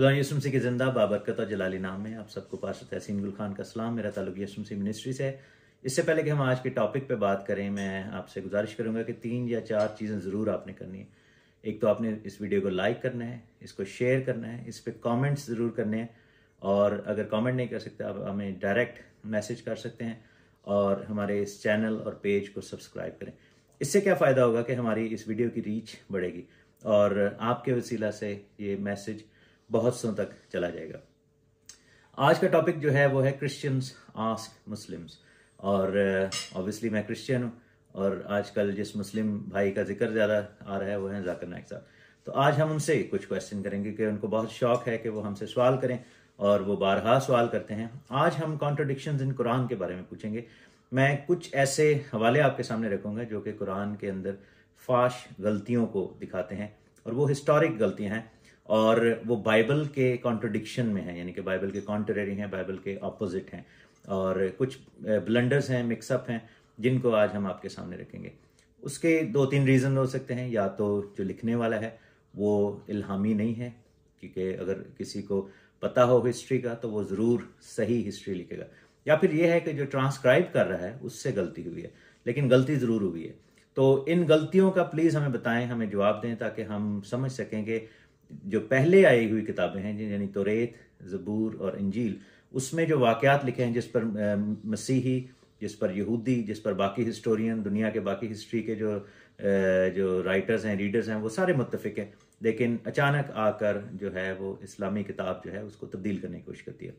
खुदा यसुम सिंह के ज़िंदा बाबरकत और जलाली नाम है आप सबको पास तहसीन गुल खान का सलाम मेरा ताल्लुक यसुम सिंह मिनिस्ट्री से इससे पहले कि हम आज के टॉपिक पे बात करें मैं आपसे गुजारिश करूंगा कि तीन या चार चीज़ें ज़रूर आपने करनी है एक तो आपने इस वीडियो को लाइक करना है इसको शेयर करना है इस पर कॉमेंट्स ज़रूर करने हैं और अगर कॉमेंट नहीं कर सकते आप हमें डायरेक्ट मैसेज कर सकते हैं और हमारे इस चैनल और पेज को सब्सक्राइब करें इससे क्या फ़ायदा होगा कि हमारी इस वीडियो की रीच बढ़ेगी और आपके वसीला से ये मैसेज बहुत सौ तक चला जाएगा आज का टॉपिक जो है वो है क्रिश्चियंस आस्क मुस्लिम्स और ऑब्वियसली uh, मैं क्रिश्चियन हूँ और आजकल जिस मुस्लिम भाई का जिक्र ज़्यादा आ रहा है वो है जाकर नायक साहब तो आज हम उनसे कुछ क्वेश्चन करेंगे कि उनको बहुत शौक है कि वो हमसे सवाल करें और वो बारहा सवाल करते हैं आज हम कॉन्ट्रोडिक्शन इन कुरान के बारे में पूछेंगे मैं कुछ ऐसे हवाले आपके सामने रखूंगा जो कि कुरान के अंदर फाश गलतियों को दिखाते हैं और वो हिस्टोरिक गलतियां हैं और वो बाइबल के कॉन्ट्रोडिक्शन में है यानी कि बाइबल के कॉन्ट्रेरी हैं बाइबल के अपोज़िट हैं और कुछ ब्लंडर्स हैं मिक्सअप हैं जिनको आज हम आपके सामने रखेंगे उसके दो तीन रीज़न हो सकते हैं या तो जो लिखने वाला है वो इल्हामी नहीं है क्योंकि अगर किसी को पता हो हिस्ट्री का तो वो ज़रूर सही हिस्ट्री लिखेगा या फिर ये है कि जो ट्रांसक्राइब कर रहा है उससे गलती हुई है लेकिन गलती ज़रूर हुई है तो इन गलतियों का प्लीज़ हमें बताएं हमें जवाब दें ताकि हम समझ सकें कि जो पहले आई हुई किताबें हैं यानी तोरेत ज़बूर और इंजील उसमें जो वाकयात लिखे हैं जिस पर मसीही जिस पर यहूदी जिस पर बाकी हिस्टोरियन दुनिया के बाकी हिस्ट्री के जो जो राइटर्स हैं रीडर्स हैं वो सारे मुतफिक हैं लेकिन अचानक आकर जो है वो इस्लामी किताब जो है उसको तब्दील करने की कोशिश करती है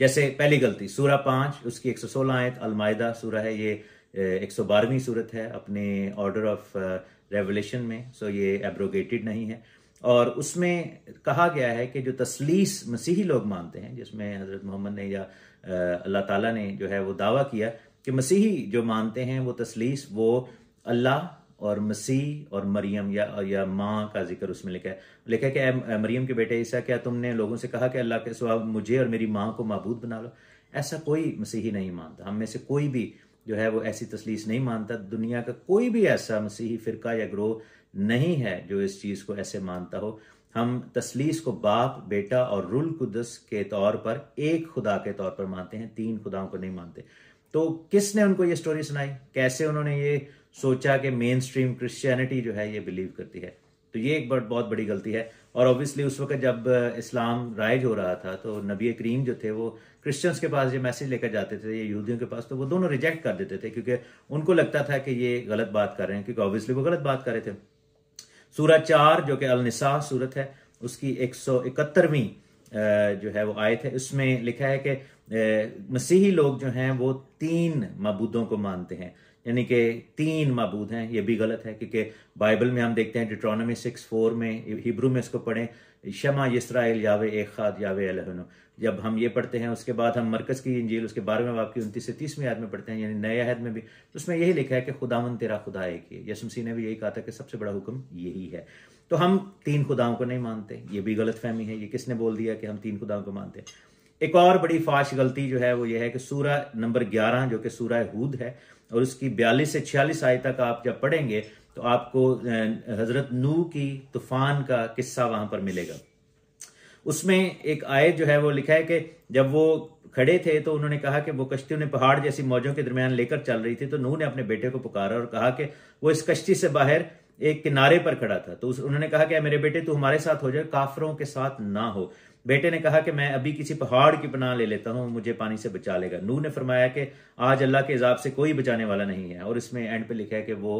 जैसे पहली गलती सूरा पांच उसकी एक सौ सोलह आयत अलमायदा सूरा है ये एक सौ बारहवीं सूरत है अपने ऑर्डर ऑफ रेवोल्यूशन में सो ये एब्रोगेटेड नहीं है और उसमें कहा गया है कि जो तसलीस मसीही लोग मानते हैं जिसमें हज़रत मोहम्मद ने या अल्लाह ताला ने जो है वो दावा किया कि मसीही जो मानते हैं वो तसलीस वो अल्लाह और मसीह और मरियम या या माँ का जिक्र उसमें लिखा है लिखा है कि मरियम के बेटे ईसा क्या तुमने लोगों से कहा कि अल्लाह के सवा मुझे और मेरी माँ को मबूद बना लो ऐसा कोई मसीही नहीं मानता हम में से कोई भी जो है वो ऐसी तसलीस नहीं मानता दुनिया का कोई भी ऐसा मसीही फ़िरका या ग्रोह नहीं है जो इस चीज़ को ऐसे मानता हो हम तसलीस को बाप बेटा और रुल कुदस के तौर पर एक खुदा के तौर पर मानते हैं तीन खुदाओं को नहीं मानते तो किसने उनको ये स्टोरी सुनाई कैसे उन्होंने ये सोचा कि मेन स्ट्रीम क्रिश्चियनिटी जो है ये बिलीव करती है तो ये एक बहुत बड़ी गलती है और ऑब्वियसली उस वक्त जब इस्लाम राइज हो रहा था तो नबी करीम जो थे वो क्रिश्चियंस के पास ये मैसेज लेकर जाते थे ये यहूदियों के पास तो वो दोनों रिजेक्ट कर देते थे क्योंकि उनको लगता था कि ये गलत बात कर रहे हैं क्योंकि ऑब्वियसली वो गलत बात कर रहे थे सूरत चार जो कि अलनिसा सूरत है उसकी एक सौ इकहत्तरवीं जो है वो आयत है उसमें लिखा है कि मसीही लोग जो हैं वो तीन मबूदों को मानते हैं यानी कि तीन मबूद हैं ये भी गलत है क्योंकि बाइबल में हम देखते हैं डिट्रोनमी सिक्स फोर में हिब्रू में इसको पढ़ें शमा इसराइल यावे एक खाद यावे अलहनो जब हम ये पढ़ते हैं उसके बाद हम मरकज़ की इंजील उसके बारे में की उनतीस से तीसवीं याद में पढ़ते हैं यानी नए अहद में भी तो उसमें यही लिखा है कि खुदावन तेरा खुदा एक ही है ने भी यही कहा था कि सबसे बड़ा हुक्म यही है तो हम तीन खुदाओं को नहीं मानते ये भी गलत फहमी है ये किसने बोल दिया कि हम तीन खुदाओं को मानते हैं एक और बड़ी फाश गलती जो है वो ये है कि सूरह नंबर 11 जो कि सूरह हूद है और उसकी 42 से 46 आय तक आप जब पढ़ेंगे तो आपको हजरत नू की तूफान का किस्सा वहां पर मिलेगा उसमें एक आयत जो है वो लिखा है कि जब वो खड़े थे तो उन्होंने कहा कि वो कश्ती उन्हें पहाड़ जैसी मौजों के दरमियान लेकर चल रही थी तो नू ने अपने बेटे को पुकारा और कहा कि वो इस कश्ती से बाहर एक किनारे पर खड़ा था तो उन्होंने कहा कि मेरे बेटे तू हमारे साथ हो जाए काफरों के साथ ना हो बेटे ने कहा कि मैं अभी किसी पहाड़ की पनाह ले लेता हूं मुझे पानी से बचा लेगा नू ने फरमाया कि आज अल्लाह के हिसाब से कोई बचाने वाला नहीं है और इसमें एंड पे लिखा है कि वो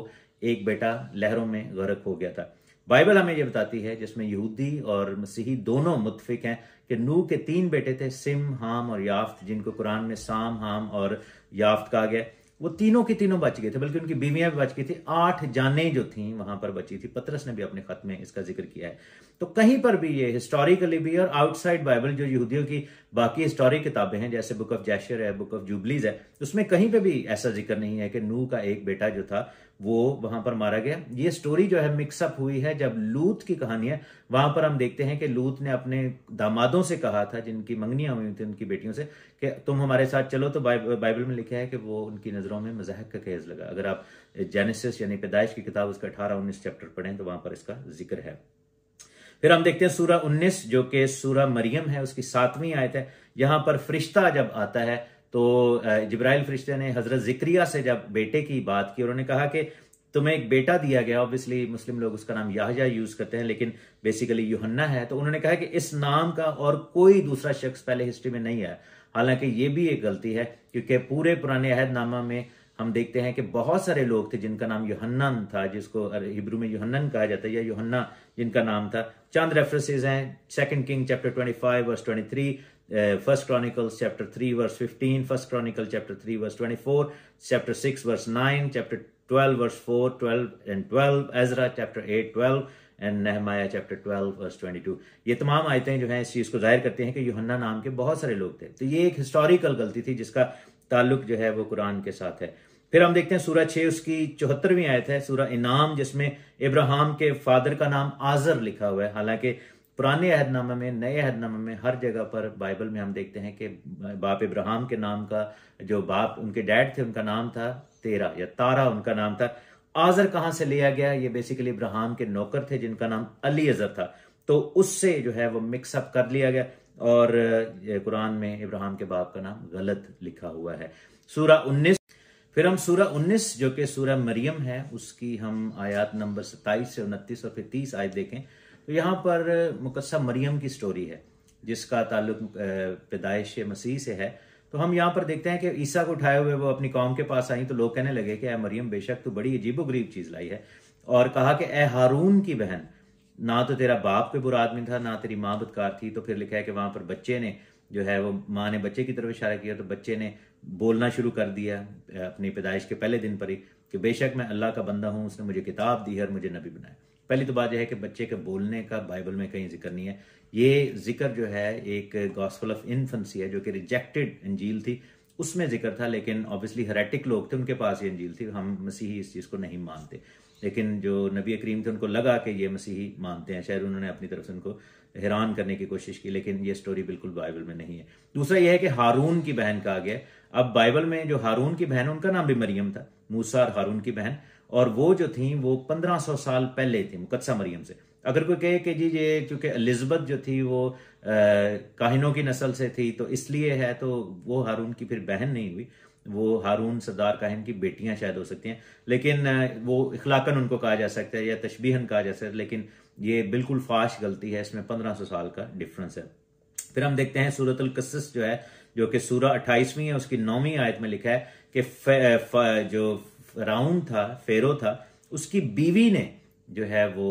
एक बेटा लहरों में गर्क हो गया था बाइबल हमें ये बताती है जिसमें यहूदी और मसीही दोनों मुतफिक हैं कि नू के तीन बेटे थे सिम हाम और याफ्त जिनको कुरान में साम हाम और याफ्त कहा गया वो तीनों के तीनों बच गए थे बल्कि उनकी बीवियां भी बच गई थी आठ जाने जो थी वहां पर बची थी पत्रस ने भी अपने खत में इसका जिक्र किया है तो कहीं पर भी ये हिस्टोरिकली भी और आउटसाइड बाइबल जो यहूदियों की बाकी हिस्टोरिक किताबें हैं जैसे बुक ऑफ जैशर है बुक ऑफ जुबलीज है उसमें कहीं पे भी ऐसा जिक्र नहीं है कि नू का एक बेटा जो था वो वहां पर मारा गया ये स्टोरी जो है मिक्सअप हुई है जब लूत की कहानी है वहां पर हम देखते हैं कि लूत ने अपने दामादों से कहा था जिनकी मंगनियां हुई थी उनकी बेटियों से कि तुम हमारे साथ चलो तो बाइबल में लिखा है कि वो उनकी नजरों में मजाक का केस लगा अगर आप जेनेसिस यानी पैदाइश की किताब उसका अठारह उन्नीस चैप्टर पढ़ें तो वहां पर इसका जिक्र है फिर हम देखते हैं सूरह 19 जो कि सूरह मरियम है उसकी सातवीं आयत है यहां पर फरिश्ता जब आता है तो जब्राइल फरिश्ते ने हजरत जिक्रिया से जब बेटे की बात की उन्होंने कहा कि तुम्हें एक बेटा दिया गया ऑब्वियसली मुस्लिम लोग उसका नाम याहजा यूज करते हैं लेकिन बेसिकली यूहन्ना है तो उन्होंने कहा कि इस नाम का और कोई दूसरा शख्स पहले हिस्ट्री में नहीं आया हालांकि ये भी एक गलती है क्योंकि पूरे पुराने अहदनामा में हम देखते हैं कि बहुत सारे लोग थे जिनका नाम योहन्नन था जिसको हिब्रू में योहन्नन कहा जाता है या योहन्ना जिनका नाम था चंद रेफरेंसेज हैं second king chapter 25 verse 23 first chronicles chapter 3 verse 15 first chronicle chapter 3 verse 24 chapter 6 verse 9 chapter 12 verse 4 12 and 12 Ezra chapter 8 12 and Nehemiah chapter 12 verse 22 ये तमाम आयतें जो हैं इस चीज़ को जाहिर करते हैं कि योहन्ना नाम के बहुत सारे लोग थे तो ये एक हिस्टोरिकल गलती थी जिसका ताल्लुक जो है वो कुरान के साथ है फिर हम देखते हैं सूरह छह उसकी चौहत्तरवीं आयत है सूरह इनाम जिसमें इब्राहिम के फादर का नाम आजर लिखा हुआ है हालांकि पुराने अहदनामा में नए अहदनामा में हर जगह पर बाइबल में हम देखते हैं कि बाप इब्राहिम के नाम का जो बाप उनके डैड थे उनका नाम था तेरा या तारा उनका नाम था आजर कहाँ से लिया गया ये बेसिकली इब्राहिम के नौकर थे जिनका नाम अली अजर था तो उससे जो है वो मिक्सअप कर लिया गया और कुरान में इब्राहिम के बाप का नाम गलत लिखा हुआ है सूरा उन्नीस फिर हम सूरह 19 जो कि सूरह मरियम है उसकी हम आयात नंबर 27 से 29 और फिर 30 आयत देखें तो यहाँ पर मुकस्सा मरियम की स्टोरी है जिसका ताल्लुक पैदाइश मसीह से है तो हम यहाँ पर देखते हैं कि ईसा को उठाए हुए वो अपनी कौम के पास आई तो लोग कहने लगे कि अः मरियम बेशक तो बड़ी अजीबो गरीब चीज़ लाई है और कहा कि ए हारून की बहन ना तो तेरा बाप कोई बुरा आदमी था ना तेरी माँ बदकार थी तो फिर लिखा है कि वहां पर बच्चे ने जो है वो माँ ने बच्चे की तरफ इशारा किया तो बच्चे ने बोलना शुरू कर दिया अपनी पैदाइश के पहले दिन पर ही कि बेशक मैं अल्लाह का बंदा हूँ उसने मुझे किताब दी है और मुझे नबी बनाया पहली तो बात यह है कि बच्चे के बोलने का बाइबल में कहीं जिक्र नहीं है ये जिक्र जो है एक गॉस्फल ऑफ इन्फेंसी है जो कि रिजेक्टेड अंजील थी उसमें जिक्र था लेकिन ऑब्वियसली हरेटिक लोग थे उनके पास ये अंजील थी हम मसीही इस चीज़ को नहीं मानते लेकिन जो नबी करीम थे उनको लगा कि ये मसीही मानते हैं शायद उन्होंने अपनी तरफ से उनको हैरान करने की कोशिश की लेकिन ये स्टोरी बिल्कुल बाइबल में नहीं है दूसरा यह है कि हारून की बहन कहा गया अब बाइबल में जो हारून की बहन उनका नाम भी मरियम था मूसा और हारून की बहन और वो जो थी वो पंद्रह साल पहले थी मुकदसा मरियम से अगर कोई कहे कि जी ये क्योंकि अलिजबत जो थी वो आ, काहिनों की नस्ल से थी तो इसलिए है तो वो हारून की फिर बहन नहीं हुई वो हारून सरदार का की बेटियां शायद हो सकती हैं लेकिन वो इखलाकन उनको कहा जा सकता है या तशबीहन कहा जा सकता है लेकिन ये बिल्कुल फाश गलती है इसमें पंद्रह सौ साल का डिफरेंस है फिर हम देखते हैं सूरत अलकस जो है जो कि सूरह अट्ठाईसवीं है उसकी नौवीं आयत में लिखा है कि जो राउन था फेरो था उसकी बीवी ने जो है वो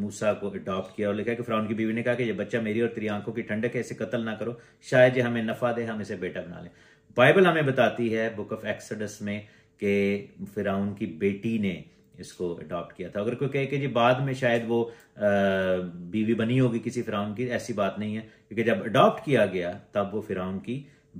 मूसा को अडॉप्ट किया और लिखा कि फ्राउन की बीवी ने कहा कि ये बच्चा मेरी और तेरी आंखों की ठंडक है इसे कत्ल ना करो शायद ये हमें नफा दे हम इसे बेटा बना लें बाइबल हमें बताती है बुक ऑफ एक्सडस में कि फिराउन की बेटी ने इसको अडॉप्ट किया था अगर कोई कहे कि जी बाद में शायद वो आ, बीवी बनी होगी किसी फिराउन की ऐसी बात नहीं है क्योंकि जब अडॉप्ट किया गया तब वो फिराउन की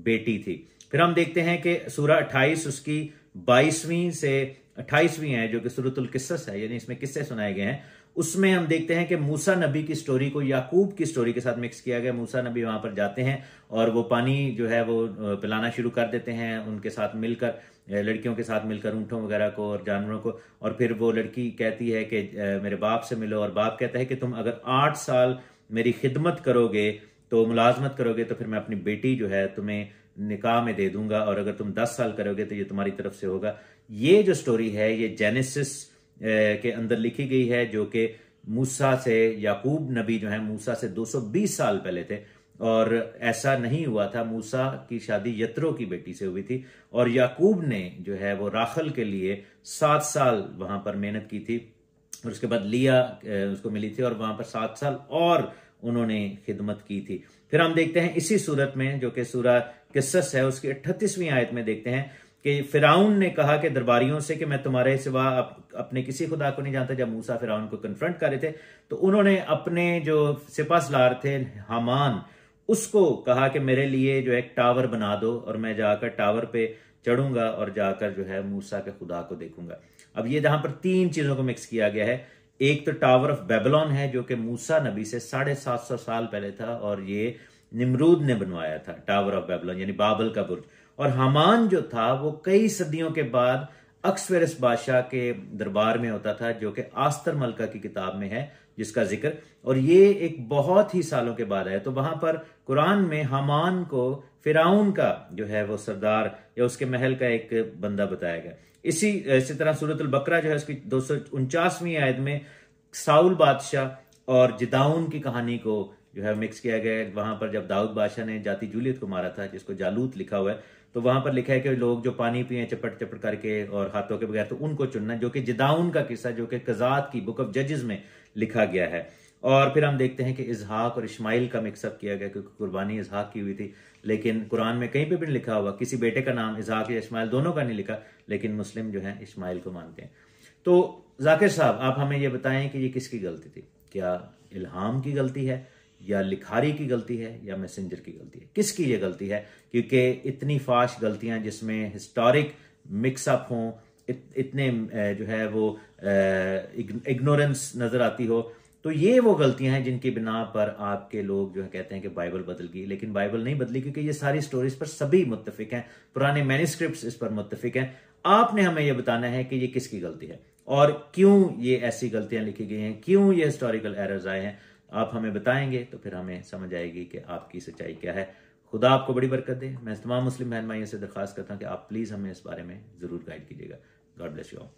बेटी थी फिर हम देखते हैं कि सूरा 28 उसकी बाईसवीं से अट्ठाईसवीं है जो कि सूरतुल किस्सस है यानी इसमें किस्से सुनाए गए हैं उसमें हम देखते हैं कि मूसा नबी की स्टोरी को याकूब की स्टोरी के साथ मिक्स किया गया मूसा नबी वहां पर जाते हैं और वो पानी जो है वो पिलाना शुरू कर देते हैं उनके साथ मिलकर लड़कियों के साथ मिलकर ऊँटों वगैरह को और जानवरों को और फिर वो लड़की कहती है कि मेरे बाप से मिलो और बाप कहता है कि तुम अगर आठ साल मेरी खिदमत करोगे तो मुलाजमत करोगे तो फिर मैं अपनी बेटी जो है तुम्हें निकाह में दे दूंगा और अगर तुम दस साल करोगे तो ये तुम्हारी तरफ से होगा ये जो स्टोरी है ये जेनेसिस के अंदर लिखी गई है जो कि मूसा से याकूब नबी जो है मूसा से 220 साल पहले थे और ऐसा नहीं हुआ था मूसा की शादी यत्रो की बेटी से हुई थी और याकूब ने जो है वो राखल के लिए सात साल वहां पर मेहनत की थी और उसके बाद लिया उसको मिली थी और वहां पर सात साल और उन्होंने खिदमत की थी फिर हम देखते हैं इसी सूरत में जो कि सूरा किस्स है उसकी अट्ठतीसवीं आयत में देखते हैं कि फिराउन ने कहा कि दरबारियों से कि मैं तुम्हारे सिवा अप, अपने किसी खुदा को नहीं जानता जब मूसा फिराउन को कन्फ्रंट कर रहे थे तो उन्होंने अपने जो सिपासलार थे हमान उसको कहा कि मेरे लिए जो है टावर बना दो और मैं जाकर टावर पे चढ़ूंगा और जाकर जो है मूसा के खुदा को देखूंगा अब ये जहां पर तीन चीजों को मिक्स किया गया है एक तो टावर ऑफ बेबलॉन है जो कि मूसा नबी से साढ़े सात सौ साल पहले था और ये निमरूद ने बनवाया था टावर ऑफ बेबलोन यानी बाबल का बुर्ज और हमान जो था वो कई सदियों के बाद अक्सवेरस बादशाह के दरबार में होता था जो कि आस्तर मलका की किताब में है जिसका जिक्र और ये एक बहुत ही सालों के बाद है तो वहां पर कुरान में हमान को फिराउन का जो है वो सरदार या उसके महल का एक बंदा बताया गया इसी इसी तरह सूरतुल बकरा जो है उसकी दो सौ आयत में साउल बादशाह और जिदाउन की कहानी को जो है मिक्स किया गया है वहां पर जब दाऊद बादशाह ने जाति जूलियत को मारा था जिसको जालूत लिखा हुआ है तो वहां पर लिखा है कि लोग जो पानी पिए चपट चपट करके और हाथों के बगैर तो उनको चुनना जो कि जिदाउन का किस्सा जो कि कजात की बुक ऑफ जजेस में लिखा गया है और फिर हम देखते हैं कि इजहाक और इस्माइल का मिक्सअप किया गया क्योंकि कुर्बानी इजहाक की हुई थी लेकिन कुरान में कहीं पे भी लिखा हुआ किसी बेटे का नाम इजहाक या इस्माइल दोनों का नहीं लिखा लेकिन मुस्लिम जो है इस्माइल को मानते हैं तो जाकिर साहब आप हमें ये बताएं कि ये किसकी गलती थी क्या इल्हाम की गलती है या लिखारी की गलती है या मैसेंजर की गलती है किसकी ये गलती है क्योंकि इतनी फाश गलतियां जिसमें हिस्टोरिक मिक्सअप हों इत, इतने जो है वो इग्नोरेंस नजर आती हो तो ये वो गलतियां हैं जिनकी बिना पर आपके लोग जो है कहते हैं कि बाइबल बदल गई लेकिन बाइबल नहीं बदली क्योंकि ये सारी स्टोरीज पर सभी मुतफिक हैं पुराने मैनिस्क्रिप्ट इस पर मुतफिक हैं आपने हमें यह बताना है कि ये किसकी गलती है और क्यों ये ऐसी गलतियां लिखी गई हैं क्यों ये हिस्टोरिकल एरर्स आए हैं आप हमें बताएंगे तो फिर हमें समझ आएगी कि आपकी सच्चाई क्या है खुदा आपको बड़ी बरकत दे मैं तमाम मुस्लिम बहन भाइयों से दरख्वास्त करता हूँ कि आप प्लीज़ हमें इस बारे में ज़रूर गाइड कीजिएगा गॉड ब्लेस यू